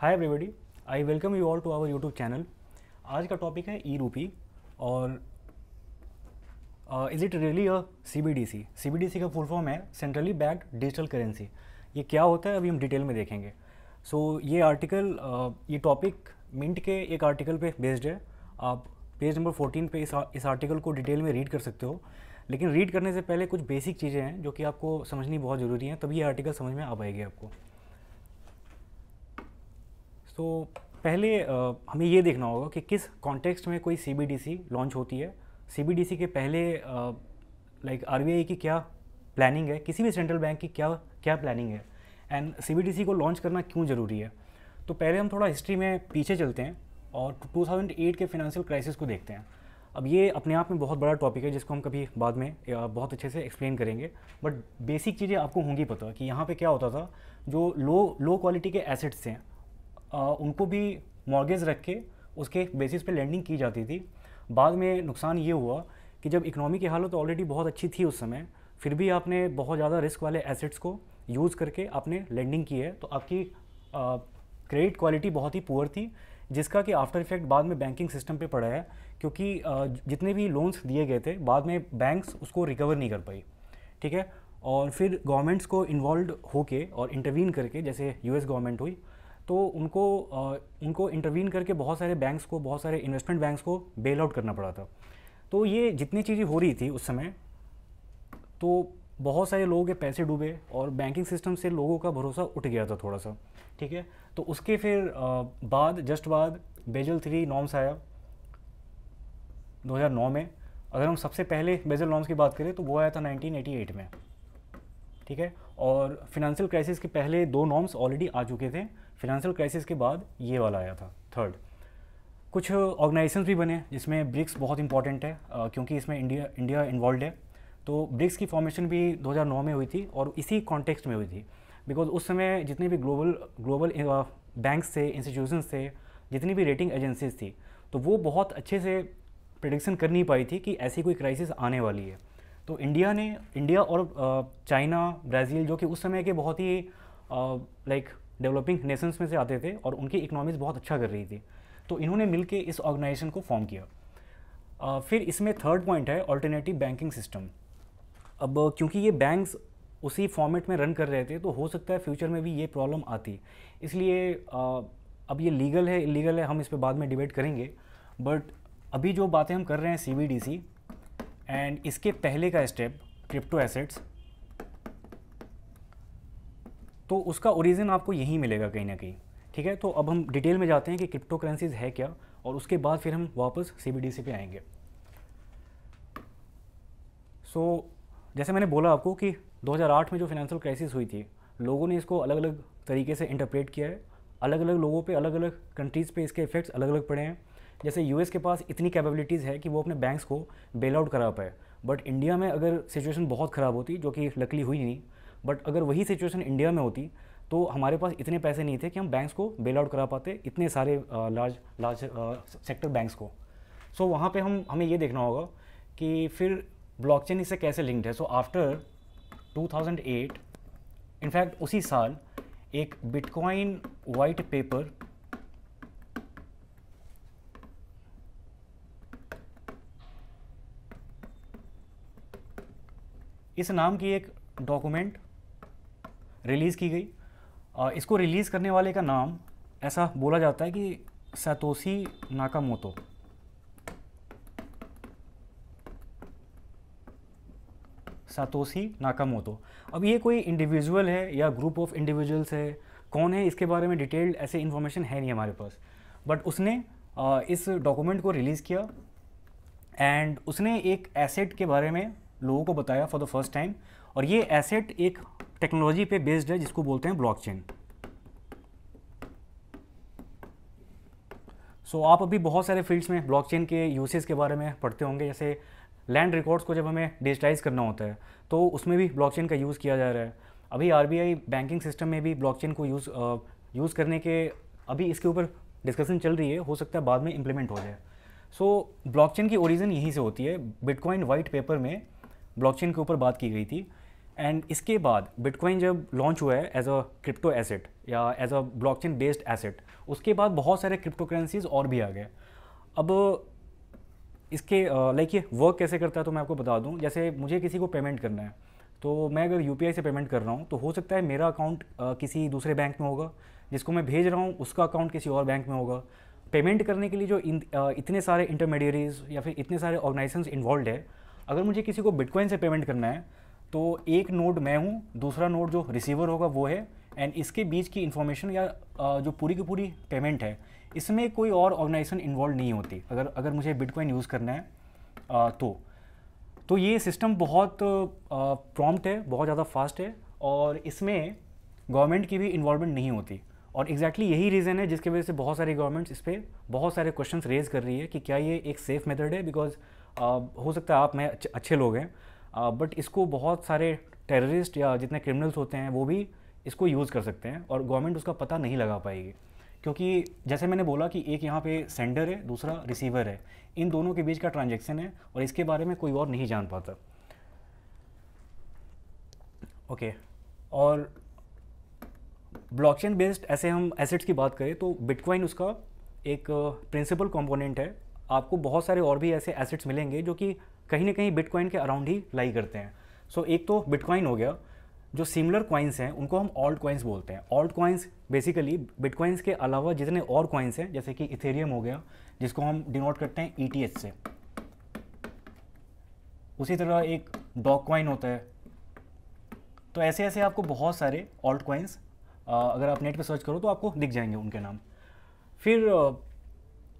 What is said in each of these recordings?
Hi everybody I welcome you all to our YouTube channel आज का topic है e rupee और is it really a C B D C C B D C का full form है centrally backed digital currency ये क्या होता है अभी हम डिटेल में देखेंगे सो so, ये आर्टिकल uh, ये टॉपिक मिंट के एक आर्टिकल पे बेस्ड है आप पेज नंबर फोर्टीन पे इस इस आर्टिकल को डिटेल में रीड कर सकते हो लेकिन रीड करने से पहले कुछ बेसिक चीज़ें हैं जो कि आपको समझनी बहुत ज़रूरी हैं तभी ये आर्टिकल समझ में आ पाएगी आपको सो तो so, पहले हमें ये देखना होगा कि किस कॉन्टेक्स्ट में कोई सी लॉन्च होती है सी के पहले लाइक आर की क्या प्लानिंग है किसी भी सेंट्रल बैंक की क्या क्या प्लानिंग है एंड सी को लॉन्च करना क्यों ज़रूरी है तो पहले हम थोड़ा हिस्ट्री में पीछे चलते हैं और 2008 के फाइनेंशियल क्राइसिस को देखते हैं अब ये अपने आप में बहुत बड़ा टॉपिक है जिसको हम कभी बाद में बहुत अच्छे से एक्सप्लेन करेंगे बट बेसिक चीज़ें आपको होंगी पता कि यहाँ पे क्या होता था जो लो लो क्वालिटी के एसेट्स हैं उनको भी मॉर्गेज रख के उसके बेसिस पे लैंडिंग की जाती थी बाद में नुकसान ये हुआ कि जब इकनॉमी की हालत तो ऑलरेडी बहुत अच्छी थी उस समय फिर भी आपने बहुत ज़्यादा रिस्क वाले एसेट्स को यूज़ करके आपने लैंडिंग की है तो आपकी क्रेडिट क्वालिटी बहुत ही पुअर थी जिसका कि आफ्टर इफेक्ट बाद में बैंकिंग सिस्टम पे पड़ा है क्योंकि जितने भी लोन्स दिए गए थे बाद में बैंक्स उसको रिकवर नहीं कर पाई ठीक है और फिर गवर्नमेंट्स को इन्वॉल्व होके और इंटरवीन करके जैसे यूएस गवर्नमेंट हुई तो उनको उनको इंटरवीन करके बहुत सारे बैंक्स को बहुत सारे इन्वेस्टमेंट बैंक्स को बेल आउट करना पड़ा था तो ये जितनी चीज़ें हो रही थी उस समय तो बहुत सारे लोगों के पैसे डूबे और बैंकिंग सिस्टम से लोगों का भरोसा उठ गया था थोड़ा सा ठीक है तो उसके फिर बाद जस्ट बाद बेजल थ्री नॉर्म्स आया 2009 में अगर हम सबसे पहले बेजल नॉर्म्स की बात करें तो वो आया था 1988 में ठीक है और फिनंशियल क्राइसिस के पहले दो नॉर्म्स ऑलरेडी आ चुके थे फिनंशियल क्राइसिस के बाद ये वाला आया था थर्ड कुछ ऑर्गेनाइजेशन भी बने जिसमें ब्रिक्स बहुत इंपॉर्टेंट है आ, क्योंकि इसमें इंडिया इंडिया इन्वॉल्व है तो ब्रिक्स की फॉर्मेशन भी 2009 में हुई थी और इसी कॉन्टेक्स्ट में हुई थी बिकॉज उस समय जितने भी ग्लोबल ग्लोबल बैंक्स थे इंस्टीट्यूशन थे जितनी भी रेटिंग एजेंसीज थी तो वो बहुत अच्छे से प्रडिक्शन कर नहीं पाई थी कि ऐसी कोई क्राइसिस आने वाली है तो इंडिया ने इंडिया और चाइना ब्राज़ील जो कि उस समय के बहुत ही लाइक डेवलपिंग नेशंस में से आते थे और उनकी इकनॉमीज बहुत अच्छा कर रही थी तो इन्होंने मिल इस ऑर्गेनाइजेशन को फॉर्म किया आ, फिर इसमें थर्ड पॉइंट है ऑल्टरनेटिव बैंकिंग सिस्टम अब क्योंकि ये बैंक्स उसी फॉर्मेट में रन कर रहे थे तो हो सकता है फ्यूचर में भी ये प्रॉब्लम आती इसलिए अब ये लीगल है इलीगल है हम इस पर बाद में डिबेट करेंगे बट अभी जो बातें हम कर रहे हैं सी एंड इसके पहले का स्टेप क्रिप्टो एसेट्स तो उसका ओरिजिन आपको यहीं मिलेगा कहीं ना कहीं ठीक है तो अब हम डिटेल में जाते हैं कि क्रिप्टो करेंसीज है क्या और उसके बाद फिर हम वापस सी बी डी सी पे आएंगे सो so, जैसे मैंने बोला आपको कि 2008 में जो फाइनेंशियल क्राइसिस हुई थी लोगों ने इसको अलग अलग तरीके से इंटरप्रेट किया है अलग अलग लोगों पे अलग अलग कंट्रीज़ पे इसके इफेक्ट्स अलग अलग पड़े हैं जैसे यूएस के पास इतनी कैपेबिलिटीज़ है कि वो अपने बैंक्स को बेल आउट करा पाए बट इंडिया में अगर सिचुएशन बहुत ख़राब होती जो कि लकली हुई नहीं बट अगर वही सिचुएशन इंडिया में होती तो हमारे पास इतने पैसे नहीं थे कि हम बैंक्स को बेल आउट करा पाते इतने सारे लार्ज लार्ज सेक्टर बैंक्स को सो so, वहाँ पे हम हमें ये देखना होगा कि फिर ब्लॉकचेन इससे कैसे लिंक्ड है सो आफ्टर 2008 इनफैक्ट उसी साल एक बिटकॉइन वाइट पेपर इस नाम की एक डॉक्यूमेंट रिलीज़ की गई इसको रिलीज़ करने वाले का नाम ऐसा बोला जाता है कि मोतो नाकामोतो नाका नाकामोतो अब ये कोई इंडिविजुअल है या ग्रुप ऑफ इंडिविजुअल्स है कौन है इसके बारे में डिटेल्ड ऐसे इन्फॉर्मेशन है नहीं हमारे पास बट उसने आ, इस डॉक्यूमेंट को रिलीज़ किया एंड उसने एक एसेट के बारे में लोगों को बताया फॉर द फर्स्ट टाइम और ये एसेट एक टेक्नोलॉजी पे बेस्ड है जिसको बोलते हैं ब्लॉकचेन सो so, आप अभी बहुत सारे फील्ड्स में ब्लॉकचेन के यूसेज के बारे में पढ़ते होंगे जैसे लैंड रिकॉर्ड्स को जब हमें डिजिटाइज करना होता है तो उसमें भी ब्लॉकचेन का यूज़ किया जा रहा है अभी आरबीआई बैंकिंग सिस्टम में भी ब्लॉकचेन को यूज़ यूज़ करने के अभी इसके ऊपर डिस्कशन चल रही है हो सकता है बाद में इम्प्लीमेंट हो जाए सो so, ब्लॉकचेन की ओरिजिन यहीं से होती है बिटकॉइन वाइट पेपर में ब्लॉकचेन के ऊपर बात की गई थी एंड इसके बाद बिटकॉइन जब लॉन्च हुआ है एज अ क्रिप्टो एसेट या as a blockchain based asset उसके बाद बहुत सारे क्रिप्टो करेंसीज और भी आ गए अब इसके लाइक ये वर्क कैसे करता है तो मैं आपको बता दूं जैसे मुझे किसी को पेमेंट करना है तो मैं अगर यू से पेमेंट कर रहा हूँ तो हो सकता है मेरा अकाउंट किसी दूसरे बैंक में होगा जिसको मैं भेज रहा हूँ उसका अकाउंट किसी और बैंक में होगा पेमेंट करने के लिए जो इन, इतने सारे इंटरमीडियरीज या फिर इतने सारे ऑर्गेनाइजेशन इन्वॉल्व है अगर मुझे किसी को बिटकॉइन से पेमेंट करना है तो एक नोड मैं हूँ दूसरा नोड जो रिसीवर होगा वो है एंड इसके बीच की इन्फॉर्मेशन या जो पूरी की पूरी पेमेंट है इसमें कोई और ऑर्गेनाइजेशन इन्वॉल्व नहीं होती अगर अगर मुझे बिटकॉइन यूज़ करना है तो तो ये सिस्टम बहुत प्रॉम्प्ट है बहुत ज़्यादा फास्ट है और इसमें गवर्नमेंट की भी इन्वॉल्वमेंट नहीं होती और एग्जैक्टली exactly यही रीज़न है जिसकी वजह से बहुत सारी गवर्नमेंट्स इस पर बहुत सारे क्वेश्चंस रेज कर रही है कि क्या ये एक सेफ़ मेथड है बिकॉज हो सकता है आप मैं अच्छे लोग हैं बट इसको बहुत सारे टेररिस्ट या जितने क्रिमिनल्स होते हैं वो भी इसको यूज़ कर सकते हैं और गवर्नमेंट उसका पता नहीं लगा पाएगी क्योंकि जैसे मैंने बोला कि एक यहाँ पे सेंडर है दूसरा रिसीवर है इन दोनों के बीच का ट्रांजैक्शन है और इसके बारे में कोई और नहीं जान पाता ओके okay. और ब्लॉकचेन बेस्ड ऐसे हम एसेट्स की बात करें तो बिटकॉइन उसका एक प्रिंसिपल uh, कंपोनेंट है आपको बहुत सारे और भी ऐसे एसेट्स मिलेंगे जो कि कहीं ना कहीं बिटकॉइन के अराउंड ही लाई करते हैं सो so, एक तो बिटकॉइन हो गया जो सिमिलर कॉइन्स हैं उनको हम ऑल्ट कॉइन्स बोलते हैं ऑल्ट कॉइन्स बेसिकली बिटकॉइंस के अलावा जितने और कॉइन्स हैं जैसे कि इथेरियम हो गया जिसको हम डिनोट करते हैं ई e से उसी तरह एक डॉग कॉइन होता है तो ऐसे ऐसे आपको बहुत सारे ऑल्ट कॉइन्स अगर आप नेट पर सर्च करो तो आपको दिख जाएंगे उनके नाम फिर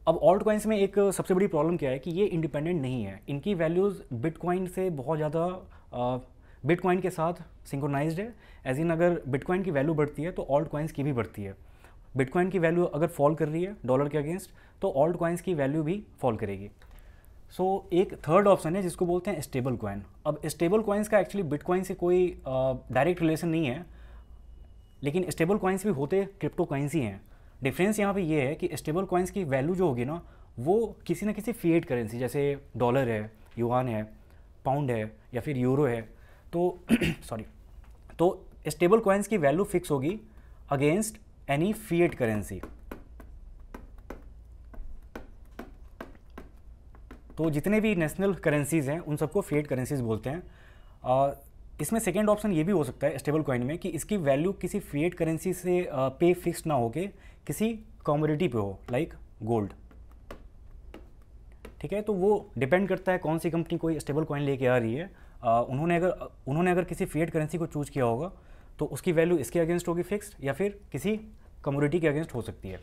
अब ऑल्ट कॉइन्स में एक सबसे बड़ी प्रॉब्लम क्या है कि ये इंडिपेंडेंट नहीं है इनकी वैल्यूज़ बिटकॉइन से बहुत ज़्यादा बिटकॉइन के साथ सिंक्रोनाइज्ड है एज इन अगर बिटकॉइन की वैल्यू बढ़ती है तो ऑल्ट कॉइन्स की भी बढ़ती है बिटकॉइन की वैल्यू अगर फॉल कर रही है डॉलर के अगेंस्ट तो ऑल्ट कॉइन्स की वैल्यू भी फॉल करेगी सो so, एक थर्ड ऑप्शन है जिसको बोलते हैं स्टेबल कॉइन अब स्टेबल कॉइन्स का एक्चुअली बिटकॉइन से कोई डायरेक्ट uh, रिलेशन नहीं है लेकिन स्टेबल कॉइन्स भी होते क्रिप्टो कॉइन्स ही हैं डिफरेंस यहाँ पे ये है कि स्टेबल कॉइन्स की वैल्यू जो होगी ना वो किसी ना किसी फिएट करेंसी जैसे डॉलर है युआन है पाउंड है या फिर यूरो है तो सॉरी तो स्टेबल कॉइन्स की वैल्यू फिक्स होगी अगेंस्ट एनी फिएट करेंसी तो जितने भी नेशनल करेंसीज़ हैं उन सबको फिएट करेंसीज़ बोलते हैं इसमें सेकेंड ऑप्शन ये भी हो सकता है स्टेबल कॉइन में कि इसकी वैल्यू किसी फिएट करेंसी से पे फिक्स ना होके किसी कॉमोडिटी पे हो लाइक गोल्ड ठीक है तो वो डिपेंड करता है कौन सी कंपनी कोई स्टेबल कॉइन लेके आ रही है आ, उन्होंने अगर उन्होंने अगर किसी फिएट करेंसी को चूज किया होगा तो उसकी वैल्यू इसके अगेंस्ट होगी फिक्स या फिर किसी कम्योडिटी के अगेंस्ट हो सकती है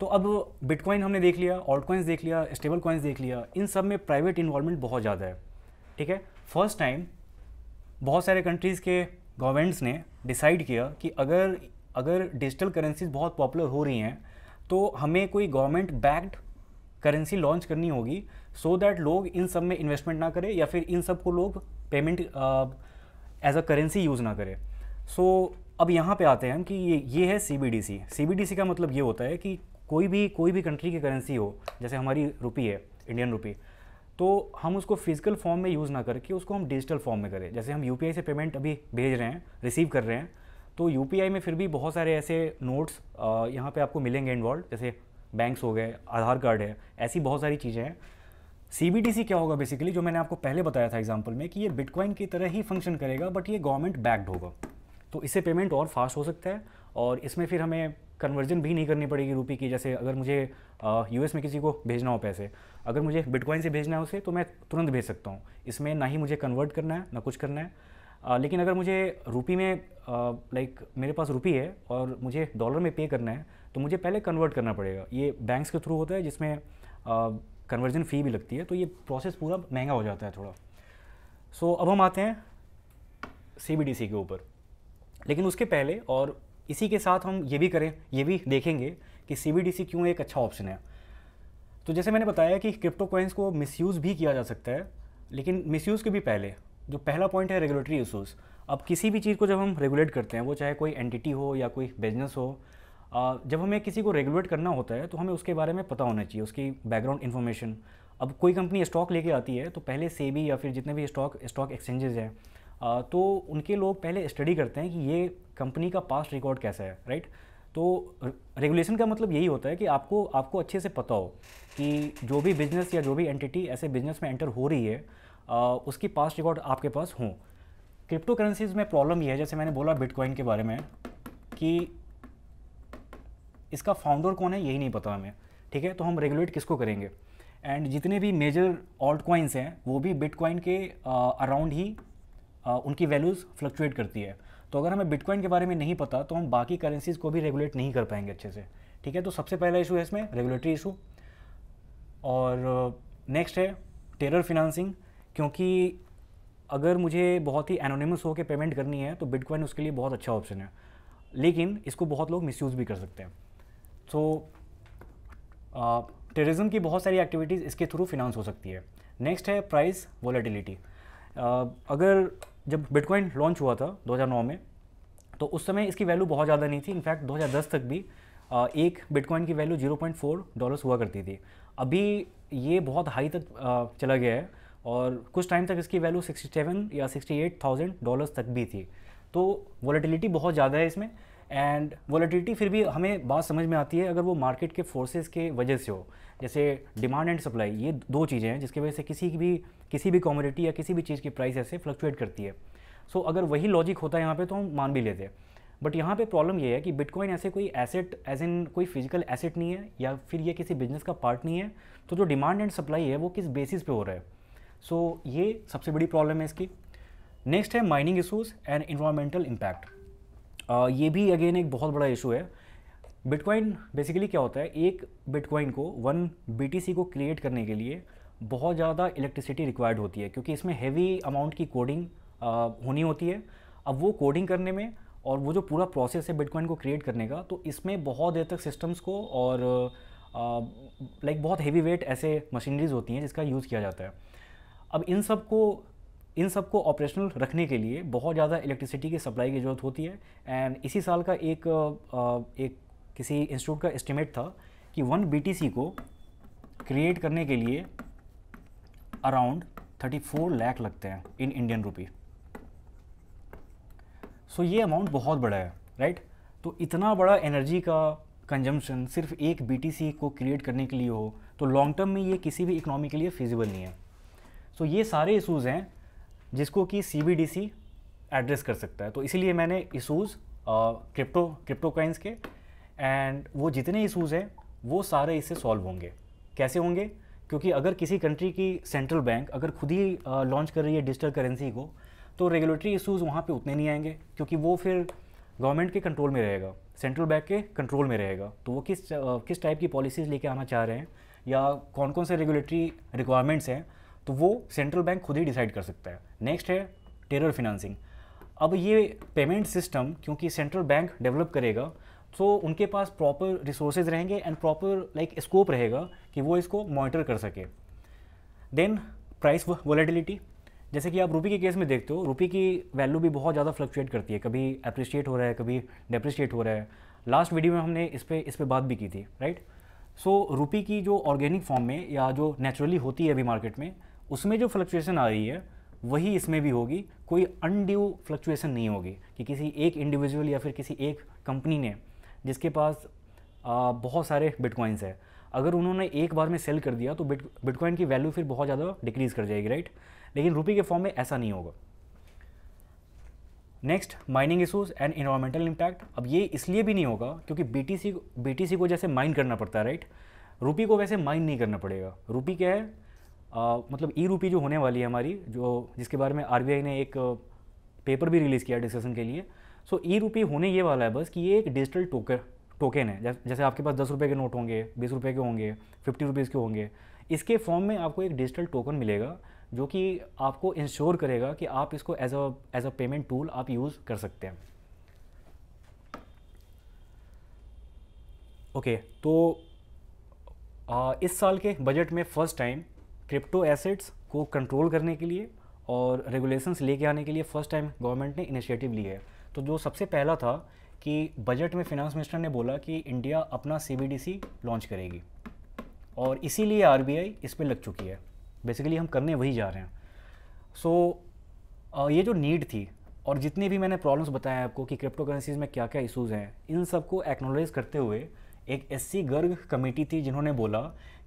तो अब बिटकॉइन हमने देख लिया ऑल्ट कॉइन्स देख लिया स्टेबल कॉइन्स देख लिया इन सब में प्राइवेट इन्वॉल्वमेंट बहुत ज़्यादा है ठीक है फर्स्ट टाइम बहुत सारे कंट्रीज़ के गवर्नमेंट्स ने डिसाइड किया कि अगर अगर डिजिटल करेंसीज बहुत पॉपुलर हो रही हैं तो हमें कोई गवर्नमेंट बैक्ड करेंसी लॉन्च करनी होगी सो so दैट लोग इन सब में इन्वेस्टमेंट ना करें या फिर इन सब को लोग payment as a currency use ना करें सो so, अब यहाँ पे आते हैं हम कि ये ये है C B D C C B D C का मतलब ये होता है कि कोई भी कोई भी कंट्री की करेंसी हो जैसे हमारी रुपी है इंडियन रुपी तो हम उसको फिजिकल फॉर्म में यूज़ ना करके उसको हम डिजिटल फॉर्म में करें जैसे हम यू से पेमेंट अभी भेज रहे हैं रिसीव कर रहे हैं तो यू में फिर भी बहुत सारे ऐसे नोट्स यहाँ पर आपको मिलेंगे इन्वॉल्व जैसे बैंक्स हो गए आधार कार्ड है ऐसी बहुत सारी चीज़ें हैं सी क्या होगा बेसिकली जो मैंने आपको पहले बताया था एग्जाम्पल में कि ये बिटकॉइन की तरह ही फंक्शन करेगा बट ये गवर्नमेंट बैक्ड होगा तो इससे पेमेंट और फास्ट हो सकता है और इसमें फिर हमें कन्वर्जन भी नहीं करनी पड़ेगी रूपी की जैसे अगर मुझे यू में किसी को भेजना हो पैसे अगर मुझे बिटकॉइन से भेजना है उसे तो मैं तुरंत भेज सकता हूँ इसमें ना ही मुझे कन्वर्ट करना है ना कुछ करना है आ, लेकिन अगर मुझे रुपी में लाइक मेरे पास रुपी है और मुझे डॉलर में पे करना है तो मुझे पहले कन्वर्ट करना पड़ेगा ये बैंक्स के थ्रू होता है जिसमें कन्वर्जन फ़ी भी लगती है तो ये प्रोसेस पूरा महंगा हो जाता है थोड़ा सो so, अब हम आते हैं सी के ऊपर लेकिन उसके पहले और इसी के साथ हम ये भी करें ये भी देखेंगे कि सी क्यों एक अच्छा ऑप्शन है तो जैसे मैंने बताया कि क्रिप्टो कॉइन्स को मिसयूज़ भी किया जा सकता है लेकिन मिसयूज़ के भी पहले जो पहला पॉइंट है रेगुलेटरी इशूज़ अब किसी भी चीज़ को जब हम रेगुलेट करते हैं वो चाहे कोई एंटिटी हो या कोई बिजनेस हो जब हमें किसी को रेगुलेट करना होता है तो हमें उसके बारे में पता होना चाहिए उसकी बैकग्राउंड इन्फॉर्मेशन अब कोई कंपनी स्टॉक लेके आती है तो पहले सेबी या फिर जितने भी स्टॉक स्टॉक एक्सचेंजेस हैं तो उनके लोग पहले स्टडी करते हैं कि ये कंपनी का पास्ट रिकॉर्ड कैसा है राइट तो रेगुलेशन का मतलब यही होता है कि आपको आपको अच्छे से पता हो कि जो भी बिज़नेस या जो भी एंटिटी ऐसे बिज़नेस में एंटर हो रही है आ, उसकी पास्ट रिकॉर्ड आपके पास हों क्रिप्टो करेंसीज़ में प्रॉब्लम ये है जैसे मैंने बोला बिटकॉइन के बारे में कि इसका फाउंडर कौन है यही नहीं पता हमें ठीक है तो हम रेगुलेट किसको करेंगे एंड जितने भी मेजर ऑल्ट कॉइन्स हैं वो भी बिटकॉइन के अराउंड ही उनकी वैल्यूज़ फ्लक्चुएट करती है तो अगर हमें बिटकॉइन के बारे में नहीं पता तो हम बाकी करेंसीज़ को भी रेगुलेट नहीं कर पाएंगे अच्छे से ठीक है तो सबसे पहला इशू है इसमें रेगुलेटरी इशू और नेक्स्ट है टेरर फिनंसिंग क्योंकि अगर मुझे बहुत ही एनोनिमस होकर पेमेंट करनी है तो बिटकॉइन उसके लिए बहुत अच्छा ऑप्शन है लेकिन इसको बहुत लोग मिसयूज़ भी कर सकते हैं सो टेररिज्म की बहुत सारी एक्टिविटीज़ इसके थ्रू फिनांस हो सकती है नेक्स्ट है प्राइस वॉलेटिलिटी अगर जब बिटकॉइन लॉन्च हुआ था 2009 में तो उस समय इसकी वैल्यू बहुत ज़्यादा नहीं थी इनफैक्ट 2010 तक भी एक बिटकॉइन की वैल्यू 0.4 डॉलर्स हुआ करती थी अभी ये बहुत हाई तक चला गया है और कुछ टाइम तक इसकी वैल्यू 67 या 68,000 डॉलर्स तक भी थी तो वॉलेटिलिटी बहुत ज़्यादा है इसमें एंड वॉलीटिलिटी फिर भी हमें बात समझ में आती है अगर वो मार्केट के फोर्सेस के वजह से हो जैसे डिमांड एंड सप्लाई ये दो चीज़ें हैं जिसकी वजह से किसी की भी किसी भी कॉमोडिटी या किसी भी चीज़ की प्राइस ऐसे फ्लक्चुएट करती है सो so, अगर वही लॉजिक होता है यहाँ पर तो हम मान भी लेते हैं बट यहाँ पर प्रॉब्लम ये है कि बिटकॉइन ऐसे कोई एसेट एज इन कोई फिजिकल एसेट नहीं है या फिर ये किसी बिजनेस का पार्ट नहीं है तो जो डिमांड एंड सप्लाई है वो किस बेसिस पे हो रहा है सो so, ये सबसे बड़ी प्रॉब्लम है इसकी नेक्स्ट है mining issues and environmental impact ये भी अगेन एक बहुत बड़ा इशू है बिटकॉइन बेसिकली क्या होता है एक बिटकॉइन को वन बी को क्रिएट करने के लिए बहुत ज़्यादा इलेक्ट्रिसिटी रिक्वायर्ड होती है क्योंकि इसमें हैवी अमाउंट की कोडिंग होनी होती है अब वो कोडिंग करने में और वो जो पूरा प्रोसेस है बिटकॉइन को क्रिएट करने का तो इसमें बहुत देर तक सिस्टम्स को और लाइक बहुत हैवी वेट ऐसे मशीनरीज होती हैं जिसका यूज़ किया जाता है अब इन सब को इन सब को ऑपरेशनल रखने के लिए बहुत ज़्यादा इलेक्ट्रिसिटी की सप्लाई की ज़रूरत होती है एंड इसी साल का एक एक किसी इंस्टीट्यूट का एस्टिमेट था कि वन बीटीसी को क्रिएट करने के लिए अराउंड 34 लाख लगते हैं in Indian rupee so so, ये अमाउंट बहुत बड़ा है राइट right? तो इतना बड़ा एनर्जी का कंजम्पशन सिर्फ एक बी को क्रिएट करने के लिए हो तो लॉन्ग टर्म में ये किसी भी इकोनॉमी के लिए फिजिबल नहीं है सो so, ये सारे इशूज़ हैं जिसको कि सी एड्रेस कर सकता है तो इसीलिए मैंने इशूज़ क्रिप्टो क्रिप्टो कॉइन्स के एंड वो जितने इशूज़ हैं वो सारे इससे सॉल्व होंगे कैसे होंगे क्योंकि अगर किसी कंट्री की सेंट्रल बैंक अगर खुद ही लॉन्च कर रही है डिजिटल करेंसी को तो रेगुलेटरी इशूज़ वहाँ पे उतने नहीं आएंगे क्योंकि वो फिर गवर्नमेंट के कंट्रोल में रहेगा सेंट्रल बैंक के कंट्रोल में रहेगा तो वो किस किस टाइप की पॉलिसीज़ लेके आना चाह रहे हैं या कौन कौन से रेगुलेटरी रिक्वायरमेंट्स हैं तो वो सेंट्रल बैंक खुद ही डिसाइड कर सकता है नेक्स्ट है टेरर फिनांसिंग अब ये पेमेंट सिस्टम क्योंकि सेंट्रल बैंक डेवलप करेगा तो उनके पास प्रॉपर रिसोर्सेज रहेंगे एंड प्रॉपर लाइक स्कोप रहेगा कि वो इसको मॉनिटर कर सके देन प्राइस वॉलेटिलिटी जैसे कि आप रुपी के केस में देखते हो रुपी की वैल्यू भी बहुत ज़्यादा फ्लक्चुएट करती है कभी अप्रिशिएट हो रहा है कभी डेप्रिशिएट हो रहा है लास्ट वीडियो में हमने इस पर इस पर बात भी की थी राइट सो so, रुपी की जो ऑर्गेनिक फॉर्म में या जो नेचुरली होती है अभी मार्केट में उसमें जो फ्लक्चुएसन आ रही है वही इसमें भी होगी कोई अनड्यू फ्लक्चुएसन नहीं होगी कि किसी एक इंडिविजुअल या फिर किसी एक कंपनी ने जिसके पास आ, बहुत सारे बिटकॉइंस है अगर उन्होंने एक बार में सेल कर दिया तो बिट बिटकॉइन की वैल्यू फिर बहुत ज़्यादा डिक्रीज़ कर जाएगी राइट लेकिन रुपी के फॉर्म में ऐसा नहीं होगा next mining issues and environmental impact अब ये इसलिए भी नहीं होगा क्योंकि बी टी को जैसे माइन करना पड़ता है राइट रुपी को वैसे माइन नहीं करना पड़ेगा रुपी क्या है आ, मतलब ई रूपी जो होने वाली है हमारी जो जिसके बारे में आर ने एक पेपर भी रिलीज़ किया डिस्कशन के लिए सो ई रूपी होने ये वाला है बस कि ये एक डिजिटल टोकन टोकन है जैसे आपके पास दस रुपये के नोट होंगे बीस रुपये के होंगे फिफ्टी रुपीज़ के होंगे इसके फॉर्म में आपको एक डिजिटल टोकन मिलेगा जो कि आपको इंश्योर करेगा कि आप इसको as a as a payment tool आप यूज़ कर सकते हैं ओके okay, तो आ, इस साल के बजट में फ़र्स्ट टाइम क्रिप्टो एसेट्स को कंट्रोल करने के लिए और रेगुलेशंस लेके आने के लिए फर्स्ट टाइम गवर्नमेंट ने इनिशिएटिव लिया है तो जो सबसे पहला था कि बजट में फिनांस मिनिस्टर ने बोला कि इंडिया अपना सी लॉन्च करेगी और इसीलिए आर इस पर लग चुकी है बेसिकली हम करने वही जा रहे हैं सो so, ये जो नीड थी और जितनी भी मैंने प्रॉब्लम्स बताए आपको कि क्रिप्टो करेंसीज़ में क्या क्या इशूज़ हैं इन सबको एक्नोलाइज करते हुए एक एस गर्ग कमेटी थी जिन्होंने बोला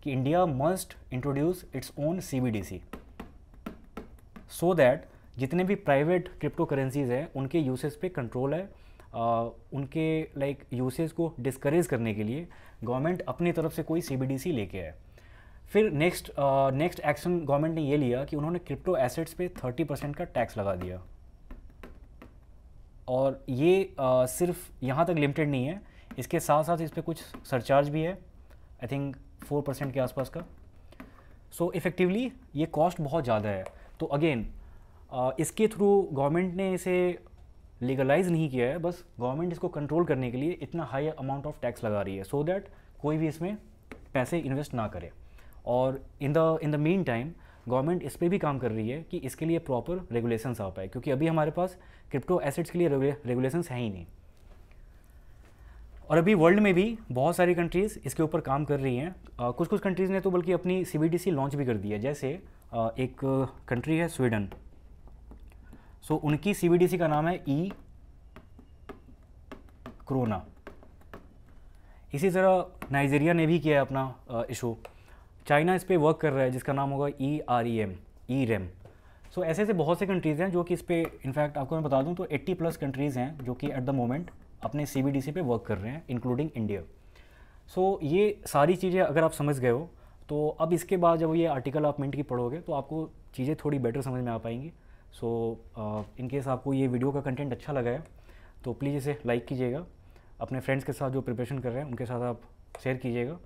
कि India must introduce its own C B D C so that जितने भी प्राइवेट क्रिप्टो करेंसीज हैं उनके यूसेज पे कंट्रोल है आ, उनके लाइक like, यूसेज को डिस्करेज करने के लिए गवर्नमेंट अपनी तरफ से कोई सी बी डी सी लेके आए फिर नेक्स्ट नेक्स्ट एक्शन गवर्नमेंट ने ये लिया कि उन्होंने क्रिप्टो एसेट्स पे 30 परसेंट का टैक्स लगा दिया और ये आ, सिर्फ यहाँ तक लिमिटेड नहीं है इसके साथ साथ इस पर कुछ सरचार्ज भी है आई थिंक फोर परसेंट के आसपास का सो so, इफ़ेक्टिवली ये कॉस्ट बहुत ज़्यादा है तो अगेन इसके थ्रू गवर्नमेंट ने इसे लीगलाइज नहीं किया है बस गवर्नमेंट इसको कंट्रोल करने के लिए इतना हाई अमाउंट ऑफ टैक्स लगा रही है सो so दैट कोई भी इसमें पैसे इन्वेस्ट ना करे और in the in the meantime government इस पर भी काम कर रही है कि इसके लिए प्रॉपर रेगुलेशंस आ पाए क्योंकि अभी हमारे पास क्रिप्टो एसेट्स के लिए रेगुलेशंस हैं ही नहीं और अभी वर्ल्ड में भी बहुत सारी कंट्रीज़ इसके ऊपर काम कर रही हैं कुछ कुछ कंट्रीज़ ने तो बल्कि अपनी सी लॉन्च भी कर दी है जैसे एक कंट्री है स्वीडन सो so, उनकी सी का नाम है ई क्रोना इसी तरह नाइजीरिया ने भी किया है अपना इशू चाइना इस पर वर्क कर रहा है जिसका नाम होगा E R E M E रेम सो ऐसे ऐसे बहुत से कंट्रीज़ हैं जो कि इस पर इनफैक्ट आपको मैं बता दूं तो 80 प्लस कंट्रीज़ हैं जो कि एट द मोमेंट अपने सी पे वर्क कर रहे हैं इंक्लूडिंग इंडिया सो so, ये सारी चीज़ें अगर आप समझ गए हो तो अब इसके बाद जब ये आर्टिकल आप मिनट की पढ़ोगे तो आपको चीज़ें थोड़ी बेटर समझ में आ पाएंगी सो so, इन केस आपको ये वीडियो का कंटेंट अच्छा लगा है तो प्लीज़ इसे लाइक कीजिएगा अपने फ्रेंड्स के साथ जो प्रिपरेशन कर रहे हैं उनके साथ आप शेयर कीजिएगा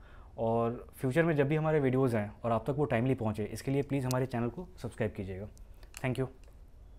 और फ्यूचर में जब भी हमारे वीडियोज़ आएँ और आप तक वो टाइमली पहुँचे इसके लिए प्लीज़ हमारे चैनल को सब्सक्राइब कीजिएगा थैंक यू